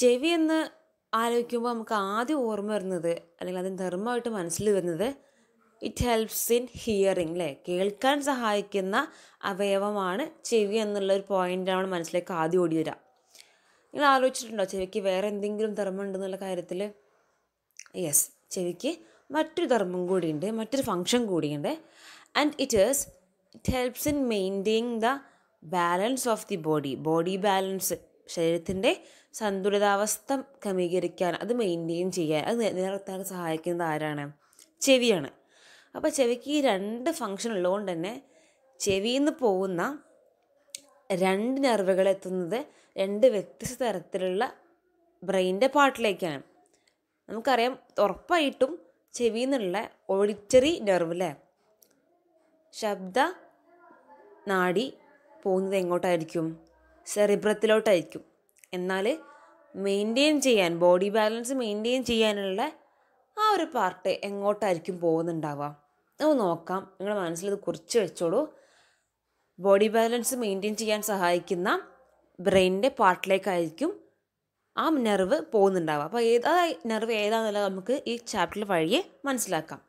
ചെവി എന്ന് ആലോചിക്കുമ്പോൾ നമുക്ക് ആദ്യം ഓർമ്മ വരുന്നത് അല്ലെങ്കിൽ അതിന് ധർമ്മമായിട്ട് മനസ്സിൽ വരുന്നത് ഇറ്റ് ഹെൽപ്സ് ഇൻ ഹിയറിംഗ് അല്ലേ കേൾക്കാൻ സഹായിക്കുന്ന അവയവമാണ് ചെവി എന്നുള്ള ഒരു പോയിൻ്റ് ആണ് മനസ്സിലേക്ക് ആദ്യം ഓടി വരിക നിങ്ങൾ ആലോചിച്ചിട്ടുണ്ടോ ചെവിക്ക് വേറെ എന്തെങ്കിലും ധർമ്മം ഉണ്ടെന്നുള്ള കാര്യത്തിൽ യെസ് ചെവിക്ക് മറ്റൊരു ധർമ്മം കൂടിയുണ്ട് മറ്റൊരു ഫങ്ഷൻ കൂടിയുണ്ട് and it is it helps in maintain the balance of the body body balance ശരീരത്തിൻ്റെ സന്തുലിതാവസ്ഥ ക്രമീകരിക്കാൻ അത് മെയിൻറ്റെയിൻ ചെയ്യാൻ അത് നിലനിർത്താൻ സഹായിക്കുന്നത് ആരാണ് ചെവിയാണ് അപ്പോൾ ചെവിക്ക് ഈ രണ്ട് ഫങ്ഷൻ ഉള്ളതുകൊണ്ട് തന്നെ ചെവിയിൽ നിന്ന് പോകുന്ന രണ്ട് നെർവുകൾ എത്തുന്നത് രണ്ട് വ്യത്യസ്ത തരത്തിലുള്ള ബ്രെയിൻ്റെ പാട്ടിലേക്കാണ് നമുക്കറിയാം ഉറപ്പായിട്ടും ചെവിയിൽ നിന്നുള്ള ഓഡിറ്ററി നെർവ് അല്ലേ ശബ്ദ നാടി പോകുന്നത് എങ്ങോട്ടായിരിക്കും സെറിബ്രത്തിലോട്ടായിരിക്കും എന്നാൽ മെയിൻറ്റെയിൻ ചെയ്യാൻ ബോഡി ബാലൻസ് മെയിൻറ്റെയിൻ ചെയ്യാനുള്ള ആ ഒരു പാർട്ട് എങ്ങോട്ടായിരിക്കും പോകുന്നുണ്ടാവുക നമുക്ക് നോക്കാം നിങ്ങളുടെ മനസ്സിലത് കുറിച്ച് വെച്ചോളൂ ബോഡി ബാലൻസ് മെയിൻറ്റെയിൻ ചെയ്യാൻ സഹായിക്കുന്ന ബ്രെയിനിൻ്റെ പാർട്ടിലേക്കായിരിക്കും ആ നെർവ് പോകുന്നുണ്ടാവുക അപ്പോൾ ഏതാ നെർവ് ഏതാണെന്നുള്ളത് നമുക്ക് ഈ ചാപ്റ്ററിൽ വഴിയെ മനസ്സിലാക്കാം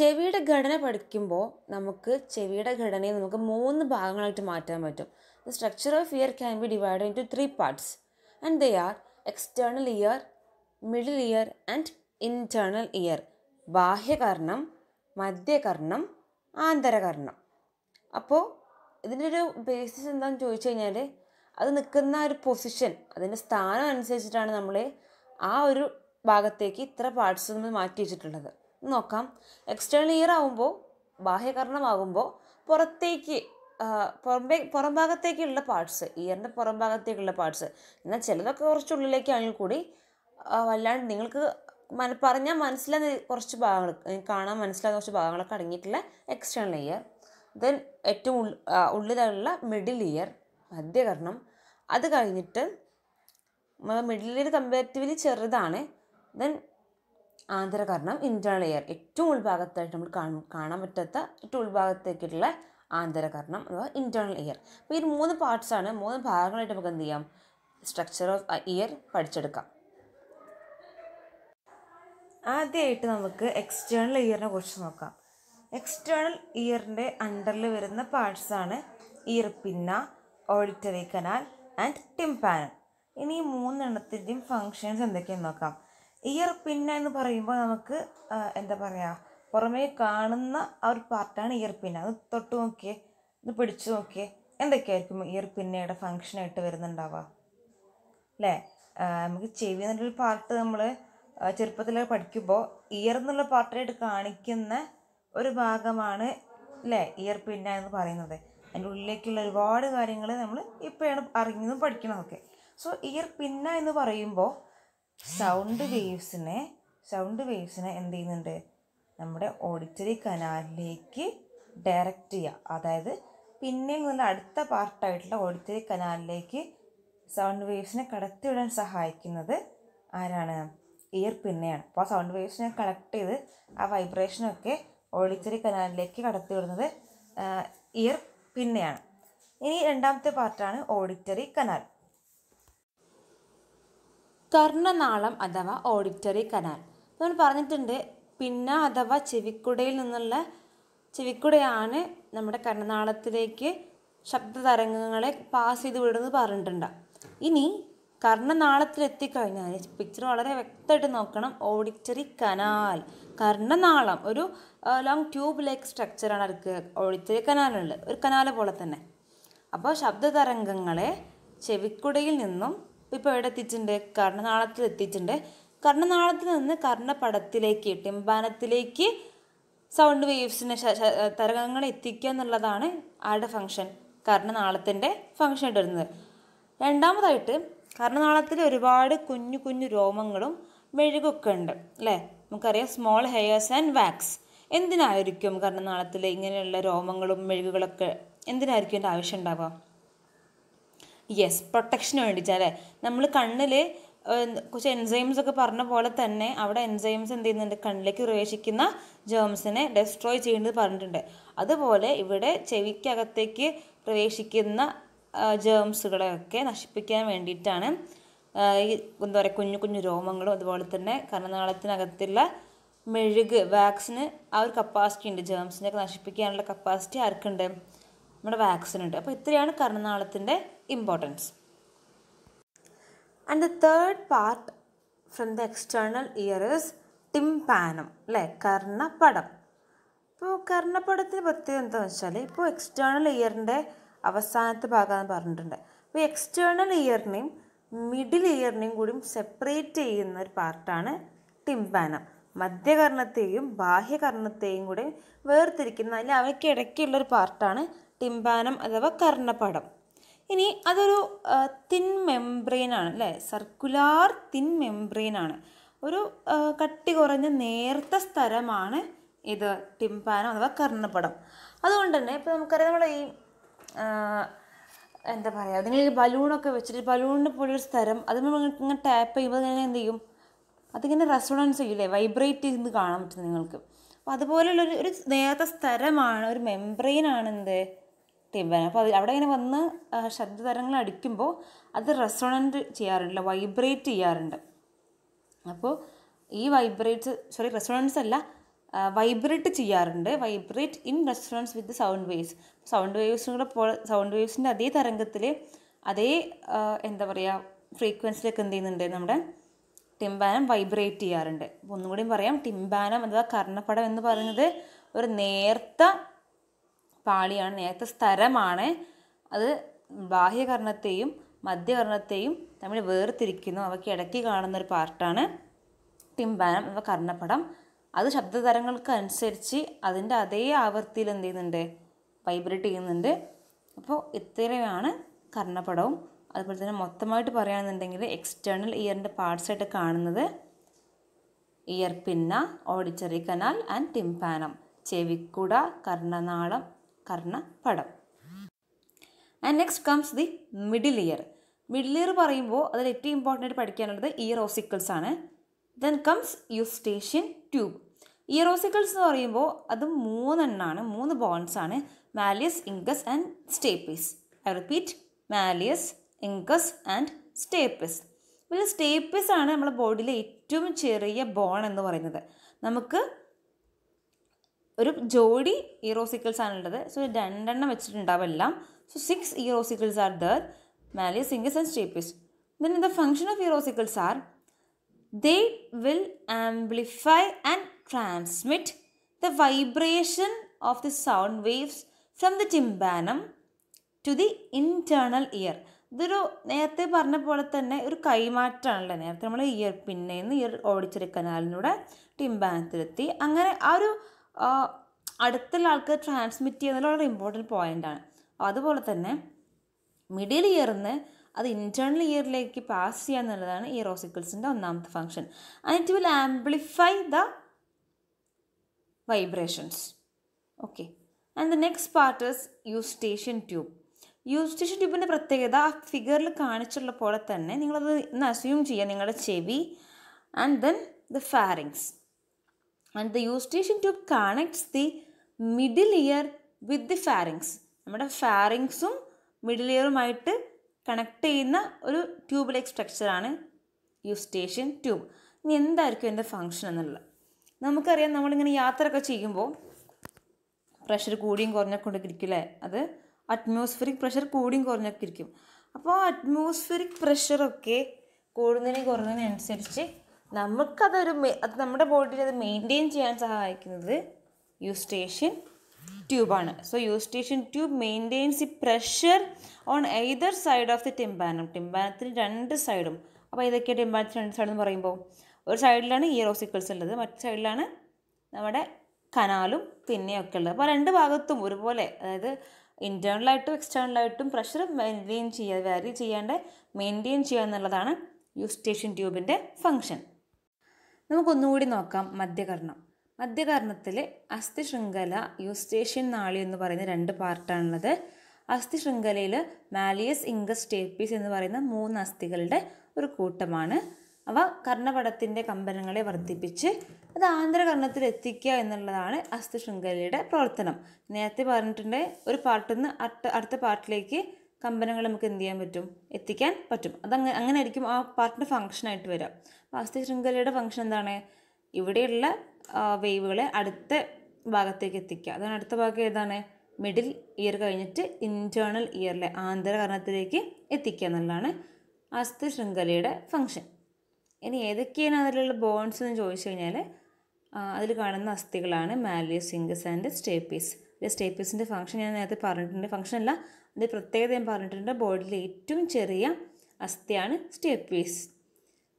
ചെവിയുടെ ഘടന പഠിക്കുമ്പോൾ നമുക്ക് ചെവിയുടെ ഘടനയെ നമുക്ക് മൂന്ന് ഭാഗങ്ങളായിട്ട് മാറ്റാൻ പറ്റും the structure of ear can be divide into three parts and they are external ear middle ear and internal ear ബാഹ്യകർണം മധ്യകർണം ആന്തരകർണം അപ്പോൾ ഇതിൻ്റെ ഒരു ബേസിസ് എന്താണെന്ന് ചോദിച്ചു കഴിഞ്ഞാൽ അത് നിൽക്കുന്ന ഒരു പൊസിഷൻ അതിൻ്റെ സ്ഥാനം അനുസരിച്ചിട്ടാണ് നമ്മൾ ആ ഒരു ഭാഗത്തേക്ക് ഇത്ര പാർട്സ് നമ്മൾ മാറ്റി വെച്ചിട്ടുള്ളത് നോക്കാം എക്സ്റ്റേണൽ ഇയർ ആവുമ്പോൾ ബാഹ്യകരണമാകുമ്പോൾ പുറത്തേക്ക് പുറമേ പുറം ഭാഗത്തേക്കുള്ള പാർട്സ് ഇയറിൻ്റെ പുറം ഭാഗത്തേക്കുള്ള പാർട്സ് എന്നാൽ ചിലതൊക്കെ കുറച്ച് ഉള്ളിലേക്കാണെങ്കിൽ കൂടി വല്ലാണ്ട് നിങ്ങൾക്ക് മന പറഞ്ഞാൽ മനസ്സിലാകുന്ന കുറച്ച് ഭാഗങ്ങൾ കാണാൻ മനസ്സിലാകുന്ന കുറച്ച് ഭാഗങ്ങളൊക്കെ അടങ്ങിയിട്ടുള്ള എക്സ്റ്റേണൽ ഇയർ ദെൻ ഏറ്റവും ഉള്ളിലുള്ള മിഡിൽ ഇയർ മധ്യകർണം അത് കഴിഞ്ഞിട്ട് മിഡിൽ ഇയർ കമ്പാരിറ്റീവ്ലി ചെറുതാണ് ദെൻ ആന്തരകർണം ഇൻറ്റേർണൽ ഇയർ ഏറ്റവും ഉൾഭാഗത്തായിട്ട് നമ്മൾ കാണാൻ പറ്റാത്ത ഏറ്റവും ഉൾഭാഗത്തേക്കുള്ള ആന്തരകർണം അഥവാ ഇൻറ്റേർണൽ ഇയർ അപ്പോൾ ഈ മൂന്ന് പാർട്സാണ് മൂന്ന് ഭാഗങ്ങളായിട്ട് നമുക്ക് എന്ത് ചെയ്യാം സ്ട്രക്ചർ ഓഫ് ഇയർ പഠിച്ചെടുക്കാം ആദ്യമായിട്ട് നമുക്ക് എക്സ്റ്റേണൽ ഇയറിനെ കുറിച്ച് നോക്കാം എക്സ്റ്റേണൽ ഇയറിൻ്റെ അണ്ടറിൽ വരുന്ന പാർട്സാണ് ear pinna auditory canal and tympanal ഇനി ഈ മൂന്നെണ്ണത്തിൻ്റെയും ഫങ്ഷൻസ് എന്തൊക്കെയാണെന്ന് നോക്കാം ഇയർ പിൻ എന്ന് പറയുമ്പോൾ നമുക്ക് എന്താ പറയുക പുറമേ കാണുന്ന ആ ഒരു പാർട്ടാണ് ഇയർ പിൻ അത് തൊട്ട് നോക്കിയേ ഒന്ന് പിടിച്ചു നോക്കിയേ എന്തൊക്കെയായിരിക്കും ഇയർ പിന്നയുടെ ഫങ്ഷനായിട്ട് വരുന്നുണ്ടാവുക അല്ലേ നമുക്ക് ചെവി എന്നുള്ളൊരു പാർട്ട് നമ്മൾ ചെറുപ്പത്തിൽ പഠിക്കുമ്പോൾ ഇയർ എന്നുള്ള പാർട്ടായിട്ട് കാണിക്കുന്ന ഒരു ഭാഗമാണ് അല്ലേ ഇയർ പിന്ന എന്ന് പറയുന്നത് അതിൻ്റെ ഉള്ളിലേക്കുള്ള ഒരുപാട് കാര്യങ്ങൾ നമ്മൾ ഇപ്പോഴാണ് അറിഞ്ഞതും പഠിക്കണതൊക്കെ സോ ഇയർ പിന്ന എന്ന് പറയുമ്പോൾ സൗണ്ട് വേവ്സിനെ സൗണ്ട് വേവ്സിനെ എന്ത് ചെയ്യുന്നുണ്ട് നമ്മുടെ ഓഡിറ്ററി കനാലിലേക്ക് ഡയറക്റ്റ് ചെയ്യുക അതായത് പിന്നെയും മുതൽ അടുത്ത പാർട്ടായിട്ടുള്ള ഓഡിറ്ററി കനാലിലേക്ക് സൗണ്ട് വേവ്സിനെ കടത്തിവിടാൻ സഹായിക്കുന്നത് ആരാണ് ഇയർ പിന്നെയാണ് അപ്പോൾ ആ സൗണ്ട് വേവ്സിനെ കളക്ട് ചെയ്ത് ആ വൈബ്രേഷനൊക്കെ ഓഡിറ്ററി കനാലിലേക്ക് കടത്തിവിടുന്നത് ഇയർ പിന്നെയാണ് ഇനി രണ്ടാമത്തെ പാർട്ടാണ് ഓഡിറ്ററി കനാൽ കർണനാളം അഥവാ ഓഡിറ്ററി കനാൽ നമ്മൾ പറഞ്ഞിട്ടുണ്ട് പിന്ന അഥവാ ചെവിക്കുടയിൽ നിന്നുള്ള ചെവിക്കുടയാണ് നമ്മുടെ കർണനാളത്തിലേക്ക് ശബ്ദതരംഗങ്ങളെ പാസ് ചെയ്ത് വിടുന്നത് പറഞ്ഞിട്ടുണ്ട് ഇനി കർണനാളത്തിലെത്തിക്കഴിഞ്ഞാൽ പിക്ചർ വളരെ വ്യക്തമായിട്ട് നോക്കണം ഓഡിറ്ററി കനാൽ കർണനാളം ഒരു ലോങ് ട്യൂബ് ലൈക്ക് സ്ട്രക്ചറാണ് അവർക്ക് ഓഡിറ്ററി കനാലുള്ളത് ഒരു കനാല് പോലെ തന്നെ അപ്പോൾ ശബ്ദതരംഗങ്ങളെ ചെവിക്കുടയിൽ നിന്നും ഇപ്പോൾ എവിടെ എത്തിച്ചിട്ടുണ്ട് കർണനാളത്തിൽ എത്തിച്ചിട്ടുണ്ട് കർണനാളത്തിൽ നിന്ന് കർണപടത്തിലേക്ക് ടിംബാനത്തിലേക്ക് സൗണ്ട് വേവ്സിനെ തരകങ്ങൾ എത്തിക്കുക എന്നുള്ളതാണ് ആടെ ഫങ്ഷൻ കർണനാളത്തിൻ്റെ ഫംഗ്ഷൻ വരുന്നത് രണ്ടാമതായിട്ട് കർണനാളത്തിൽ ഒരുപാട് കുഞ്ഞു കുഞ്ഞു രോമങ്ങളും മെഴുകൊക്കെ ഉണ്ട് അല്ലേ നമുക്കറിയാം സ്മോൾ ഹെയേഴ്സ് ആൻഡ് വാക്സ് എന്തിനായിരിക്കും കർണനാളത്തിൽ ഇങ്ങനെയുള്ള രോമങ്ങളും മെഴുകുകളൊക്കെ എന്തിനായിരിക്കും എൻ്റെ ആവശ്യം ഉണ്ടാവുക യെസ് പ്രൊട്ടക്ഷന് വേണ്ടിയിട്ടാണ് നമ്മൾ കണ്ണിൽ കുറച്ച് എൻസൈംസ് ഒക്കെ പറഞ്ഞ പോലെ തന്നെ അവിടെ എൻസൈംസ് എന്ത് ചെയ്യുന്നുണ്ട് കണ്ണിലേക്ക് പ്രവേശിക്കുന്ന ജേംസിനെ ഡെസ്ട്രോയ് ചെയ്യുന്നത് പറഞ്ഞിട്ടുണ്ട് അതുപോലെ ഇവിടെ ചെവിക്കകത്തേക്ക് പ്രവേശിക്കുന്ന ജേംസുകളെയൊക്കെ നശിപ്പിക്കാൻ വേണ്ടിയിട്ടാണ് ഈ എന്താ പറയുക കുഞ്ഞു കുഞ്ഞു രോമങ്ങളും അതുപോലെ തന്നെ കരനാളത്തിനകത്തുള്ള മെഴുക് വാക്സിന് ആ ഒരു കപ്പാസിറ്റി ഉണ്ട് ജേംസിനെയൊക്കെ നശിപ്പിക്കാനുള്ള കപ്പാസിറ്റി ആർക്കുണ്ട് നമ്മുടെ വാക്സിനുണ്ട് അപ്പോൾ ഇത്രയാണ് കരനാളത്തിൻ്റെ importance and the third part from the external ear is tympanum അല്ലേ കർണപടം ഇപ്പോൾ കർണപ്പടത്തിൻ്റെ പ്രത്യേകത എന്താണെന്ന് വെച്ചാൽ ഇപ്പോൾ എക്സ്റ്റേണൽ ഇയറിൻ്റെ അവസാനത്തെ ഭാഗമെന്ന് പറഞ്ഞിട്ടുണ്ട് അപ്പോൾ എക്സ്റ്റേണൽ ഇയറിനെയും മിഡിൽ ഇയറിനെയും കൂടി സെപ്പറേറ്റ് ചെയ്യുന്ന ഒരു പാർട്ടാണ് ടിംപാനം മധ്യകർണത്തെയും ബാഹ്യകർണത്തെയും കൂടി വേർതിരിക്കുന്ന അല്ലെങ്കിൽ അവയ്ക്ക് ഇടയ്ക്കുള്ളൊരു പാർട്ടാണ് ടിംപാനം അഥവാ കർണപടം ഇനി അതൊരു തിൻ ആണ് അല്ലേ സർക്കുലാർ തിൻ ആണ് ഒരു കട്ടി കുറഞ്ഞ നേർത്ത സ്ഥലമാണ് ഇത് ടിംപാനം അഥവാ കർണപടം അതുകൊണ്ട് തന്നെ ഇപ്പോൾ നമുക്കറിയാം നമ്മുടെ ഈ എന്താ പറയുക നിങ്ങൾ ഈ ബലൂണൊക്കെ വെച്ചിട്ട് ബലൂണിൻ്റെ പോലൊരു സ്ഥലം അത് നമ്മൾ ഇങ്ങനെ ടാപ്പ് ചെയ്യുമ്പോൾ ഇങ്ങനെ എന്ത് ചെയ്യും അതിങ്ങനെ റെസോണൻസ് ചെയ്യില്ലേ വൈബ്രേറ്റ് ചെയ്ത് കാണാൻ പറ്റും നിങ്ങൾക്ക് അപ്പോൾ അതുപോലെയുള്ള ഒരു നേരത്തെ സ്ഥലമാണ് ഒരു മെംബ്രെയിനാണ് എന്ത് തിബൻ അപ്പോൾ അത് അവിടെ ഇങ്ങനെ വന്ന് ശബ്ദതരങ്ങൾ അടിക്കുമ്പോൾ അത് റെസൊണൻറ്റ് ചെയ്യാറുണ്ട് വൈബ്രേറ്റ് ചെയ്യാറുണ്ട് അപ്പോൾ ഈ വൈബ്രേറ്റ് സോറി റെസൊണൻസ് അല്ല വൈബ്രേറ്റ് ചെയ്യാറുണ്ട് vibrate in resonance with sound waves sound വേവ്സിനോട് സൗണ്ട് വേവ്സിൻ്റെ അതേ തരംഗത്തിൽ അതേ എന്താ പറയുക ഫ്രീക്വൻസിലൊക്കെ എന്ത് ചെയ്യുന്നുണ്ട് നമ്മുടെ ടിംബാനം വൈബ്രേറ്റ് ചെയ്യാറുണ്ട് അപ്പോൾ ഒന്നുകൂടിയും പറയാം ടിംബാനം അഥവാ കർണപ്പടം എന്ന് പറയുന്നത് ഒരു നേർത്ത പാളിയാണ് നേരത്തെ സ്ഥലമാണ് അത് ബാഹ്യകർണത്തെയും മധ്യകർണത്തെയും തമ്മിൽ വേർതിരിക്കുന്നു അവയ്ക്ക് ഇടയ്ക്ക് കാണുന്ന ഒരു പാർട്ടാണ് ടിംബാനം അഥവാ കർണപടം അത് ശബ്ദതരങ്ങൾക്ക് അനുസരിച്ച് അതിൻ്റെ അതേ ആവൃത്തിയിൽ എന്ത് ചെയ്യുന്നുണ്ട് വൈബ്രേറ്റ് ചെയ്യുന്നുണ്ട് അപ്പോൾ ഇത്രയാണ് കർണപടവും അതുപോലെ തന്നെ മൊത്തമായിട്ട് പറയുകയാണെന്നുണ്ടെങ്കിൽ എക്സ്റ്റേണൽ ഇയറിൻ്റെ ആയിട്ട് കാണുന്നത് ear pinna auditory canal and tympanum ചെവിക്കുട കർണനാളം പടം and next comes the middle ear middle ear പറയുമ്പോൾ അതിൽ ഏറ്റവും ഇമ്പോർട്ടൻ്റ് ആയിട്ട് പഠിക്കാനുള്ളത് ഓസിക്കിൾസ് ആണ് then comes eustachian tube ear ossicles എന്ന് പറയുമ്പോൾ അത് മൂന്നെണ്ണാണ് മൂന്ന് ബോൺസ് ആണ് malleus incus and stapes I repeat malleus incus and stapes ഇതിൽ സ്റ്റേപ്പിസ് ആണ് നമ്മുടെ ബോഡിയിലെ ഏറ്റവും ചെറിയ ബോൺ എന്ന് പറയുന്നത് നമുക്ക് ഒരു ജോഡി ഇറോസിക്കിൾസ് ആണ് ഉള്ളത് സോ രണ്ടെണ്ണം വെച്ചിട്ടുണ്ടാവില്ല so six ear ossicles are there malleus incus and stapes then the function of ear ossicles are they will amplify and transmit the vibration of the sound waves from the tympanum to the internal ear ഇതൊരു നേരത്തെ പറഞ്ഞ പോലെ തന്നെ ഒരു കൈമാറ്റമാണല്ലോ നേരത്തെ നമ്മൾ year പിന്നെ year ഓടിച്ചൊരു ടിംബാനത്തിലെത്തി അങ്ങനെ ആ ഒരു അടുത്തുള്ള ആൾക്ക് ട്രാൻസ്മിറ്റ് ചെയ്യുന്നതിൽ വളരെ ഇമ്പോർട്ടൻറ്റ് പോയിൻ്റാണ് അതുപോലെ തന്നെ മിഡിൽ ഇയറിൽ അത് ഇൻറ്റേർണൽ ഇയറിലേക്ക് പാസ് ചെയ്യുക എന്നുള്ളതാണ് ഈ റോസിക്കിൾസിൻ്റെ ഒന്നാമത്തെ function and it will amplify the vibrations okay and the next part is eustachian tube eustachian ട്യൂബിൻ്റെ പ്രത്യേകത ആ ഫിഗറിൽ കാണിച്ചുള്ള പോലെ തന്നെ നിങ്ങളത് ഇന്ന് അസ്യൂം ചെയ്യുക നിങ്ങളുടെ ചെവി and then the pharynx and the eustachian tube connects the middle ear with the pharynx നമ്മുടെ ഫാരിങ്സും മിഡിൽ ഇയറുമായിട്ട് കണക്ട് ചെയ്യുന്ന ഒരു ട്യൂബ് ലൈക്ക് സ്ട്രക്ചറാണ് യൂസ്റ്റേഷ്യൻ ട്യൂബ് ഇനി എന്തായിരിക്കും എൻ്റെ ഫങ്ഷൻ എന്നുള്ളത് നമുക്കറിയാം നമ്മളിങ്ങനെ യാത്രയൊക്കെ ചെയ്യുമ്പോൾ പ്രഷർ കൂടിയും കുറഞ്ഞൊക്കെ അല്ലേ അത് അറ്റ്മോസ്ഫിയറിക് പ്രഷർ കൂടിയും കുറഞ്ഞൊക്കെ ഇരിക്കും അപ്പോൾ ആ അറ്റ്മോസ്ഫിയറിക് പ്രഷറൊക്കെ കൂടുന്നതിനും കുറഞ്ഞതിനനുസരിച്ച് നമുക്കതൊരു അത് നമ്മുടെ ബോഡിയിൽ അത് മെയിൻറ്റെയിൻ ചെയ്യാൻ സഹായിക്കുന്നത് യൂസ്റ്റേഷ്യൻ ട്യൂബാണ് so eustachian tube maintains the pressure on either side of the tympanum ടിമ്പാനത്തിന് രണ്ട് സൈഡും അപ്പോൾ ഇതൊക്കെ ടിംബാനത്തിന് രണ്ട് സൈഡെന്ന് പറയുമ്പോൾ ഒരു സൈഡിലാണ് ഇയറോസിക്കിൾസ് ഉള്ളത് മറ്റു സൈഡിലാണ് നമ്മുടെ കനാലും പിന്നെയൊക്കെ ഉള്ളത് അപ്പോൾ രണ്ട് ഭാഗത്തും ഒരുപോലെ അതായത് ഇൻറ്റേണലായിട്ടും എക്സ്റ്റേണലായിട്ടും പ്രഷർ മെയിൻറ്റെയിൻ ചെയ്യുക വാരി ചെയ്യാണ്ട് മെയിൻറ്റെയിൻ ചെയ്യുക എന്നുള്ളതാണ് യൂസ്റ്റേഷ്യൻ ട്യൂബിൻ്റെ ഫങ്ഷൻ നമുക്കൊന്നുകൂടി നോക്കാം മധ്യകർണം മധ്യകർണത്തിൽ അസ്ഥി ശൃംഖല യൂസ്റ്റേഷ്യൻ നാളി എന്ന് പറയുന്ന രണ്ട് പാർട്ടാണുള്ളത് അസ്ഥി ശൃംഖലയിൽ മാലിയസ് ഇംഗസ് സ്റ്റേപ്പീസ് എന്ന് പറയുന്ന മൂന്ന് അസ്ഥികളുടെ ഒരു കൂട്ടമാണ് അവ കർണപടത്തിൻ്റെ കമ്പനങ്ങളെ വർദ്ധിപ്പിച്ച് അത് ആന്ധ്രകർണത്തിൽ എത്തിക്കുക എന്നുള്ളതാണ് അസ്ഥി ശൃംഖലയുടെ പ്രവർത്തനം നേരത്തെ പറഞ്ഞിട്ടുണ്ട് ഒരു പാർട്ടിൽ നിന്ന് അടുത്ത പാർട്ടിലേക്ക് കമ്പനികൾ നമുക്ക് എന്ത് ചെയ്യാൻ പറ്റും എത്തിക്കാൻ പറ്റും അത് അങ്ങനെ ആയിരിക്കും ആ പാർട്ടിൻ്റെ ഫംഗ്ഷനായിട്ട് വരിക വാസ്തു ശൃംഖലയുടെ ഫംഗ്ഷൻ എന്താണ് ഇവിടെയുള്ള വേവുകളെ അടുത്ത ഭാഗത്തേക്ക് എത്തിക്കുക അതാണ് അടുത്ത ഭാഗം ഏതാണ് മിഡിൽ ഇയർ കഴിഞ്ഞിട്ട് ഇൻറ്റേർണൽ ഇയറിലെ ആന്തരകരണത്തിലേക്ക് എത്തിക്കുക എന്നുള്ളതാണ് അസ്ഥി ശൃംഖലയുടെ ഫങ്ഷൻ ഇനി ഏതൊക്കെയാണ് അതിലുള്ള ബോൺസ് എന്ന് ചോദിച്ചു കഴിഞ്ഞാൽ അതിൽ കാണുന്ന അസ്ഥികളാണ് മാലിയസ് സിംഗസ് ആൻഡ് സ്റ്റേപ്പീസ് സ്റ്റേപ്പീസിൻ്റെ ഫങ്ഷൻ ഞാൻ നേരത്തെ പറഞ്ഞിട്ടുണ്ട് ഫങ്ഷൻ അല്ല അതിൻ്റെ പ്രത്യേകത ഞാൻ പറഞ്ഞിട്ടുണ്ട് ബോഡിയിലെ ഏറ്റവും ചെറിയ അസ്ഥിയാണ് സ്റ്റേപ്പീസ്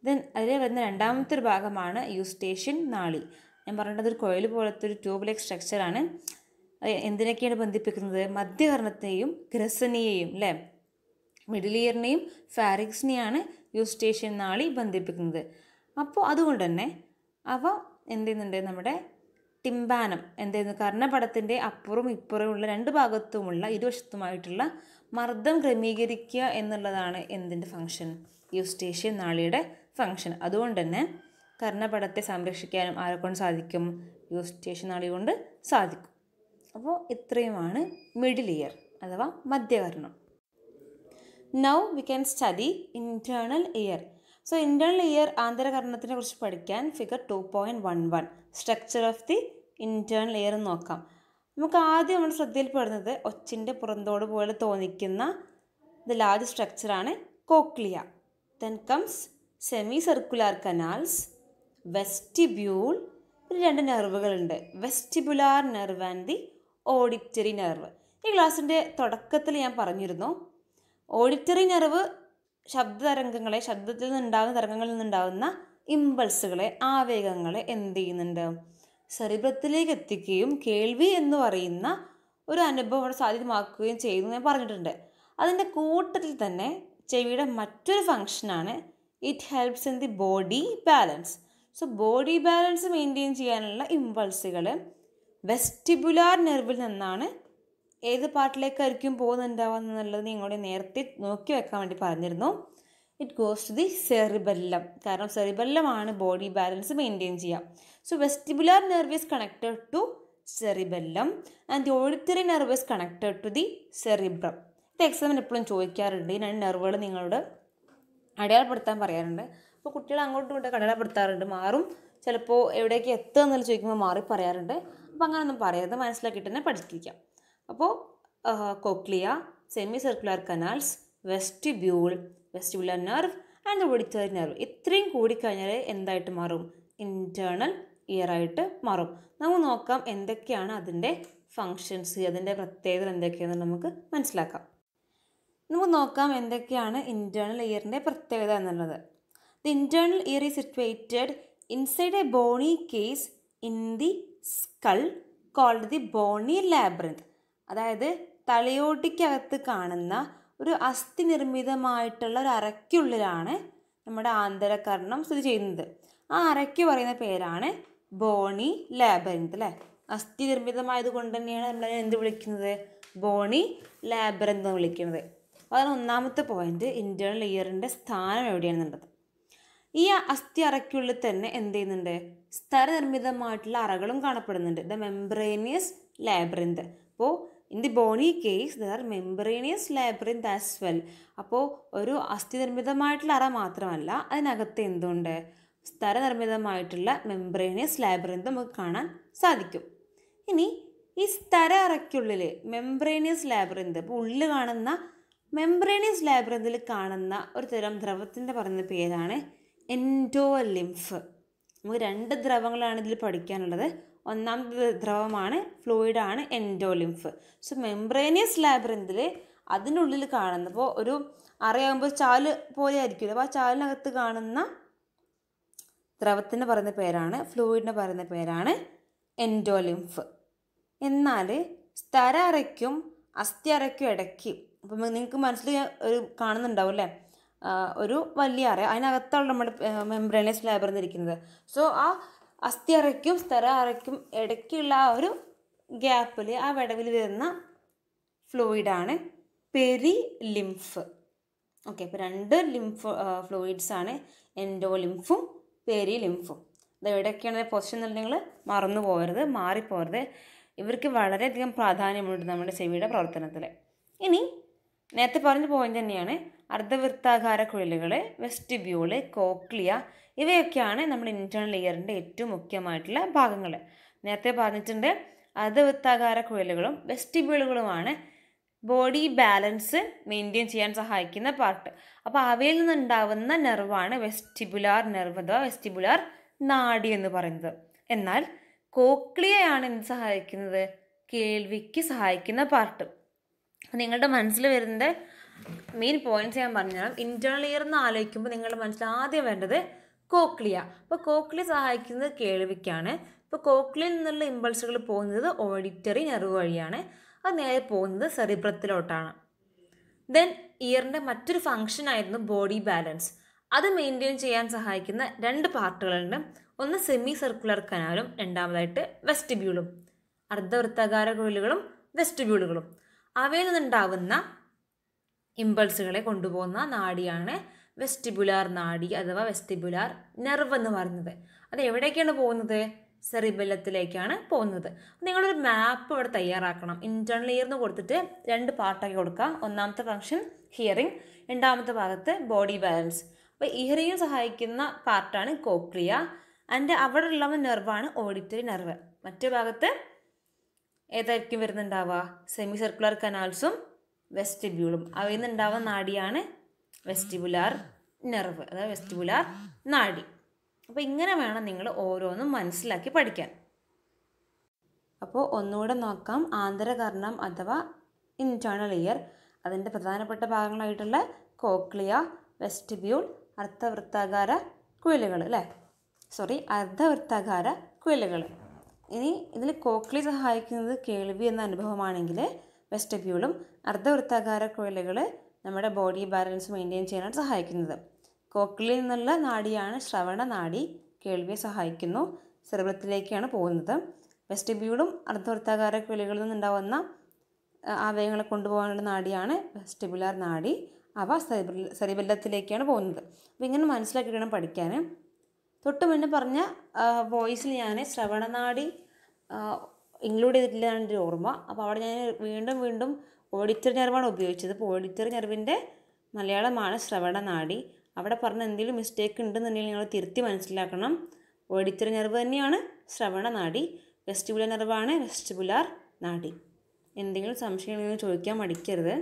ദെൻ അതിൽ വരുന്ന രണ്ടാമത്തെ ഒരു ഭാഗമാണ് യൂസ്റ്റേഷ്യൻ നാളി ഞാൻ പറഞ്ഞത് ഒരു കോയിൽ പോലത്തെ ഒരു ട്യൂബ്ലെക് സ്ട്രക്ചറാണ് എന്തിനൊക്കെയാണ് ബന്ധിപ്പിക്കുന്നത് മധ്യകർണത്തെയും ഗ്രസനിയെയും അല്ലേ മിഡിൽ ഇയറിനെയും ഫാരിക്സിനെയാണ് യൂസ്റ്റേഷ്യൻ നാളി ബന്ധിപ്പിക്കുന്നത് അപ്പോൾ അതുകൊണ്ട് തന്നെ അവ എന്ത് ചെയ്യുന്നുണ്ട് നമ്മുടെ ടിംബാനം എന്തായിരുന്നു കർണപടത്തിൻ്റെ അപ്പുറം ഇപ്പുറമുള്ള രണ്ട് ഭാഗത്തുമുള്ള ഇരുവശത്തുമായിട്ടുള്ള മർദ്ദം ക്രമീകരിക്കുക എന്നുള്ളതാണ് എന്തിൻ്റെ ഫങ്ഷൻ യൂസ്റ്റേഷ്യൻ നാളിയുടെ ഫങ്ഷൻ അതുകൊണ്ട് തന്നെ കർണപടത്തെ സംരക്ഷിക്കാനും ആരെക്കൊണ്ട് സാധിക്കും യൂസ്റ്റേഷ്യൻ നാളി കൊണ്ട് സാധിക്കും അപ്പോൾ ഇത്രയുമാണ് മിഡിൽ ഇയർ അഥവാ മധ്യകർണം now we can study internal ear so internal ear ആന്തരകർണത്തിനെ കുറിച്ച് പഠിക്കാൻ figure two point one one structure of the internal ear നോക്കാം നമുക്ക് ആദ്യം നമ്മൾ ശ്രദ്ധയിൽപ്പെടുന്നത് ഒച്ചിൻ്റെ പുറന്തോട് പോലെ തോന്നിക്കുന്ന ദ ലാർജ് സ്ട്രക്ചറാണ് cochlea then comes semi circular canals vestibule പിന്നെ രണ്ട് നെർവുകളുണ്ട് vestibular nerve and the auditory nerve ഈ ക്ലാസ്സിൻ്റെ തുടക്കത്തിൽ ഞാൻ പറഞ്ഞിരുന്നു ഓഡിറ്ററി നെർവ് ശബ്ദതരംഗങ്ങളെ ശബ്ദത്തിൽ നിന്നുണ്ടാകുന്ന തരംഗങ്ങളിൽ നിന്നുണ്ടാകുന്ന ഇമ്പൾസുകളെ ആവേഗങ്ങളെ എന്ത് ചെയ്യുന്നുണ്ട് സെറിബ്രത്തിലേക്ക് എത്തിക്കുകയും കേൾവി എന്ന് പറയുന്ന ഒരു അനുഭവം അവിടെ സാധ്യമാക്കുകയും ചെയ്യുന്നു ഞാൻ പറഞ്ഞിട്ടുണ്ട് അതിൻ്റെ കൂട്ടത്തിൽ തന്നെ ചെവിയുടെ മറ്റൊരു ഫങ്ഷനാണ് it helps in the body balance so body balance maintain ചെയ്യാനുള്ള ഇമ്പൾസുകൾ വെസ്റ്റിബുലാർ നെർവിൽ നിന്നാണ് ഏത് പാർട്ടിലേക്കായിരിക്കും പോകുന്നുണ്ടാവുക എന്നുള്ളത് നിങ്ങളുടെ നേരത്തെ നോക്കി വെക്കാൻ വേണ്ടി പറഞ്ഞിരുന്നു it goes to the cerebellum കാരണം സെറിബെല്ലമാണ് ബോഡി ബാലൻസ് മെയിൻറ്റെയിൻ ചെയ്യുക so vestibular nerve connected to cerebellum and the auditory nerve connected to the cerebrum ഇത് എക്സാമിന് എപ്പോഴും ചോദിക്കാറുണ്ട് ഈ രണ്ട് നെർവുകൾ നിങ്ങളോട് അടയാളപ്പെടുത്താൻ പറയാറുണ്ട് അപ്പോൾ കുട്ടികൾ അങ്ങോട്ടും ഇങ്ങോട്ടും അടയാളപ്പെടുത്താറുണ്ട് മാറും ചിലപ്പോൾ എവിടേക്ക് എത്തുക എന്നുള്ള ചോദിക്കുമ്പോൾ മാറി പറയാറുണ്ട് അപ്പോൾ അങ്ങനെയൊന്നും പറയാതെ മനസ്സിലാക്കിയിട്ട് തന്നെ പഠിച്ചിരിക്കാം അപ്പോൾ cochlea semi circular canals vestibule vestibular nerve and auditory nerve ഇത്രയും കൂടിക്കഴിഞ്ഞാൽ എന്തായിട്ട് മാറും ഇൻറ്റേർണൽ ഇയർ ആയിട്ട് മാറും നമുക്ക് നോക്കാം എന്തൊക്കെയാണ് അതിൻ്റെ ഫങ്ഷൻസ് അതിൻ്റെ പ്രത്യേകത എന്തൊക്കെയാണെന്ന് നമുക്ക് മനസ്സിലാക്കാം നമുക്ക് നോക്കാം എന്തൊക്കെയാണ് ഇൻറ്റേർണൽ ഇയറിൻ്റെ പ്രത്യേകത എന്നുള്ളത് the internal ear is situated inside a bony case in the skull called the bony labyrinth അതായത് തലയോട്ടിക്കകത്ത് കാണുന്ന ഒരു അസ്ഥി നിർമ്മിതമായിട്ടുള്ള ഒരു അരയ്ക്കുള്ളിലാണ് നമ്മുടെ ആന്തരകർണം സ്ഥിതി ചെയ്യുന്നത് ആ അരയ്ക്ക് പറയുന്ന പേരാണ് ബോണി ലാബറിൻത്ത് അല്ലേ അസ്ഥി കൊണ്ട് തന്നെയാണ് നമ്മൾ എന്ത് വിളിക്കുന്നത് ബോണി ലാബറിൻത്ത് എന്ന് വിളിക്കുന്നത് അതാണ് ഒന്നാമത്തെ പോയിന്റ് ഇൻറ്റേണൽ ഇയറിൻ്റെ സ്ഥാനം എവിടെയാണെന്നുള്ളത് ഈ അസ്ഥി അറയ്ക്കുള്ളിൽ തന്നെ എന്ത് ചെയ്യുന്നുണ്ട് സ്ഥലനിർമ്മിതമായിട്ടുള്ള അറകളും കാണപ്പെടുന്നുണ്ട് ദ മെംബ്രേനിയസ് ലാബറിൻത്ത് അപ്പോൾ in the bony case there membranous membranous labyrinth as well അപ്പോൾ ഒരു അസ്ഥിനിർമ്മിതമായിട്ടുള്ള അറ മാത്രമല്ല അതിനകത്ത് എന്തുണ്ട് സ്ഥരനിർമ്മിതമായിട്ടുള്ള മെമ്പറേനിയസ് ലൈബ്രറി നമുക്ക് കാണാൻ സാധിക്കും ഇനി ഈ സ്ഥര അറയ്ക്കുള്ളിൽ മെമ്പറേനിയസ് ലൈബ്രറി അപ്പോൾ ഉള്ളിൽ കാണുന്ന മെമ്പറേനിയസ് ലാബറിൻതിൽ കാണുന്ന ഒരു തരം ദ്രവത്തിൻ്റെ പറയുന്ന പേരാണ് എൻഡോ ലിംഫ് നമുക്ക് രണ്ട് ദ്രവങ്ങളാണ് ഇതിൽ പഠിക്കാനുള്ളത് ഒന്നാമത്തെ ദ്രവമാണ് ഫ്ലൂയിഡാണ് എൻഡോലിംഫ് സോ മെംബ്രേനിയസ് ലാബറിൻതിൽ അതിനുള്ളിൽ കാണുന്ന അപ്പോൾ ഒരു അറിയാകുമ്പോൾ ചാല് പോലെ ആയിരിക്കുമല്ലോ അപ്പോൾ ആ ചാലിനകത്ത് കാണുന്ന ദ്രവത്തിന് പറയുന്ന പേരാണ് ഫ്ലൂയിഡിന് പറയുന്ന പേരാണ് എൻഡോലിംഫ് എന്നാൽ സ്ഥര അറയ്ക്കും അസ്ഥി അറയ്ക്കും ഇടയ്ക്ക് അപ്പം നിങ്ങൾക്ക് മനസ്സിൽ ഒരു കാണുന്നുണ്ടാവും അല്ലേ ഒരു വലിയ അറ അതിനകത്താണ് നമ്മുടെ മെംബ്രേനിയസ് ലാബറിന്ന് ഇരിക്കുന്നത് സോ ആ അസ്ഥിയറയ്ക്കും അറയ്ക്കും ഇടയ്ക്കുള്ള ആ ഒരു ഗ്യാപ്പിൽ ആ വിടവിൽ വരുന്ന ഫ്ലൂയിഡാണ് പെരി ലിംഫ് ഓക്കെ അപ്പോൾ രണ്ട് ലിംഫ് ഫ്ലൂയിഡ്സ് ആണ് എൻഡോ ലിംഫും പെരി ലിംഫും അത് എവിടെയൊക്കെയാണ് പൊസിഷൻ എന്നുണ്ടെങ്കിൽ മറന്നു പോകരുത് മാറിപ്പോകരുത് ഇവർക്ക് വളരെയധികം പ്രാധാന്യമുണ്ട് നമ്മുടെ ചെവിയുടെ പ്രവർത്തനത്തിൽ ഇനി നേരത്തെ പറഞ്ഞ പോയിന്റ് തന്നെയാണ് അർദ്ധവൃത്താകാര കുഴലുകൾ വെസ്റ്റിബ്യൂള് കോക്ലിയ ഇവയൊക്കെയാണ് നമ്മുടെ ഇൻറ്റേണൽ ഇയറിൻ്റെ ഏറ്റവും മുഖ്യമായിട്ടുള്ള ഭാഗങ്ങൾ നേരത്തെ പറഞ്ഞിട്ടുണ്ട് അർദ്ധവൃത്താകാര കുഴലുകളും വെസ്റ്റിബ്യൂളുകളുമാണ് ബോഡി ബാലൻസ് മെയിൻറ്റെയിൻ ചെയ്യാൻ സഹായിക്കുന്ന പാർട്ട് അപ്പോൾ അവയിൽ നിന്നുണ്ടാവുന്ന നെർവാണ് വെസ്റ്റിബുലാർ നെർവ് അഥവാ വെസ്റ്റിബുലാർ നാഡി എന്ന് പറയുന്നത് എന്നാൽ കോക്ലിയയാണ് എന്ത് സഹായിക്കുന്നത് കേൾവിക്ക് സഹായിക്കുന്ന പാർട്ട് നിങ്ങളുടെ മനസ്സിൽ വരുന്നത് മെയിൻ പോയിന്റ്സ് ഞാൻ പറഞ്ഞാൽ ഇന്റേണൽ ഇയർ എന്ന് ആലോചിക്കുമ്പോൾ നിങ്ങളുടെ മനസ്സിൽ ആദ്യം വേണ്ടത് കോക്ലിയ അപ്പോൾ കോക്ലിയ സഹായിക്കുന്നത് കേൾവിക്കാണ് ഇപ്പോൾ കോക്ലിയിൽ നിന്നുള്ള ഇമ്പൾസുകൾ പോകുന്നത് ഓഡിറ്ററി നെർവ് വഴിയാണ് അത് നേരെ പോകുന്നത് സെറിബ്രത്തിലോട്ടാണ് ദെൻ ഇയറിൻ്റെ മറ്റൊരു ഫങ്ഷൻ ആയിരുന്നു ബോഡി ബാലൻസ് അത് മെയിൻറ്റെയിൻ ചെയ്യാൻ സഹായിക്കുന്ന രണ്ട് പാർട്ടുകളുണ്ട് ഒന്ന് സെമി സർക്കുലർ കനാലും രണ്ടാമതായിട്ട് വെസ്റ്റിബ്യൂളും അർദ്ധവൃത്താകാര കുഴലുകളും വെസ്റ്റിബ്യൂളുകളും അവയിൽ നിന്നുണ്ടാവുന്ന ഇമ്പൾസുകളെ കൊണ്ടുപോകുന്ന നാഡിയാണ് വെസ്റ്റിബുലാർ നാഡി അഥവാ വെസ്റ്റിബുലാർ നെർവ് എന്ന് പറയുന്നത് അത് എവിടേക്കാണ് പോകുന്നത് സെറിബെല്ലത്തിലേക്കാണ് പോകുന്നത് നിങ്ങളൊരു മാപ്പ് ഇവിടെ തയ്യാറാക്കണം ഇൻറ്റേണൽ ഇയർന്ന് കൊടുത്തിട്ട് രണ്ട് പാർട്ടാക്കി കൊടുക്കുക ഒന്നാമത്തെ ഫംഗ്ഷൻ ഹിയറിംഗ് രണ്ടാമത്തെ ഭാഗത്ത് ബോഡി ബാലൻസ് അപ്പോൾ ഇയറിംഗ് സഹായിക്കുന്ന പാർട്ടാണ് കോക്ലിയ ആൻഡ് അവിടെ ഉള്ള നെർവാണ് ഓഡിറ്ററി നെർവ് മറ്റു ഭാഗത്ത് ഏതായിരിക്കും വരുന്നുണ്ടാവുക സെമി സർക്കുലർ കനാൽസും വെസ്റ്റിബ്യൂളും അവയിൽ നിന്നുണ്ടാവുന്ന നാഡിയാണ് വെസ്റ്റിബുലാർ നെർവ് അതായത് വെസ്റ്റിബുലാർ നാഡി അപ്പോൾ ഇങ്ങനെ വേണം നിങ്ങൾ ഓരോന്നും മനസ്സിലാക്കി പഠിക്കാൻ അപ്പോൾ ഒന്നുകൂടെ നോക്കാം ആന്തരകർണം അഥവാ ഇൻറ്റേണൽ ഇയർ അതിൻ്റെ പ്രധാനപ്പെട്ട ഭാഗങ്ങളായിട്ടുള്ള കോക്ലിയ വെസ്റ്റിബ്യൂൾ അർദ്ധവൃത്താകാര കുയിലുകൾ അല്ലേ സോറി അർദ്ധവൃത്താകാര കുയിലുകൾ ഇനി ഇതിൽ കോക്ലി സഹായിക്കുന്നത് കേൾവി എന്ന അനുഭവമാണെങ്കിൽ വെസ്റ്റിബ്യൂളും അർദ്ധവൃത്താകാര കുഴലുകൾ നമ്മുടെ ബോഡി ബാലൻസ് മെയിൻറ്റെയിൻ ചെയ്യാനായിട്ട് സഹായിക്കുന്നത് കോക്കിളിൽ നിന്നുള്ള നാഡിയാണ് ശ്രവണ നാടി കേൾവിയെ സഹായിക്കുന്നു സെറിബ്രത്തിലേക്കാണ് പോകുന്നത് വെസ്റ്റിബ്യൂളും അർദ്ധവൃത്താകാര കുഴലുകളിൽ നിന്നുണ്ടാവുന്ന ആവയങ്ങളെ കൊണ്ടുപോകാനുള്ള നാടിയാണ് വെസ്റ്റിബുലാർ നാഡി അവ സെറിബെല്ലത്തിലേക്കാണ് പോകുന്നത് അപ്പോൾ ഇങ്ങനെ മനസ്സിലാക്കി വേണം പഠിക്കാൻ തൊട്ട് മുന്നേ പറഞ്ഞ വോയിസിൽ ഞാൻ ശ്രവണനാടി ഇൻക്ലൂഡ് ചെയ്തിട്ടില്ല എൻ്റെ ഓർമ്മ അപ്പോൾ അവിടെ ഞാൻ വീണ്ടും വീണ്ടും ഓഡിറ്ററി നെർവാണ് ഉപയോഗിച്ചത് അപ്പോൾ ഓഡിറ്ററി നെർവിൻ്റെ മലയാളമാണ് ശ്രവണനാഡി അവിടെ പറഞ്ഞ എന്തെങ്കിലും മിസ്റ്റേക്ക് ഉണ്ടെന്നുണ്ടെങ്കിൽ നിങ്ങൾ തിരുത്തി മനസ്സിലാക്കണം ഓഡിറ്ററി നെർവ് തന്നെയാണ് ശ്രവണനാഡി വെസ്റ്റിബുലർ നെർവാണ് വെസ്റ്റിബുലാർ നാഡി എന്തെങ്കിലും സംശയങ്ങൾ ചോദിക്കാൻ മടിക്കരുത്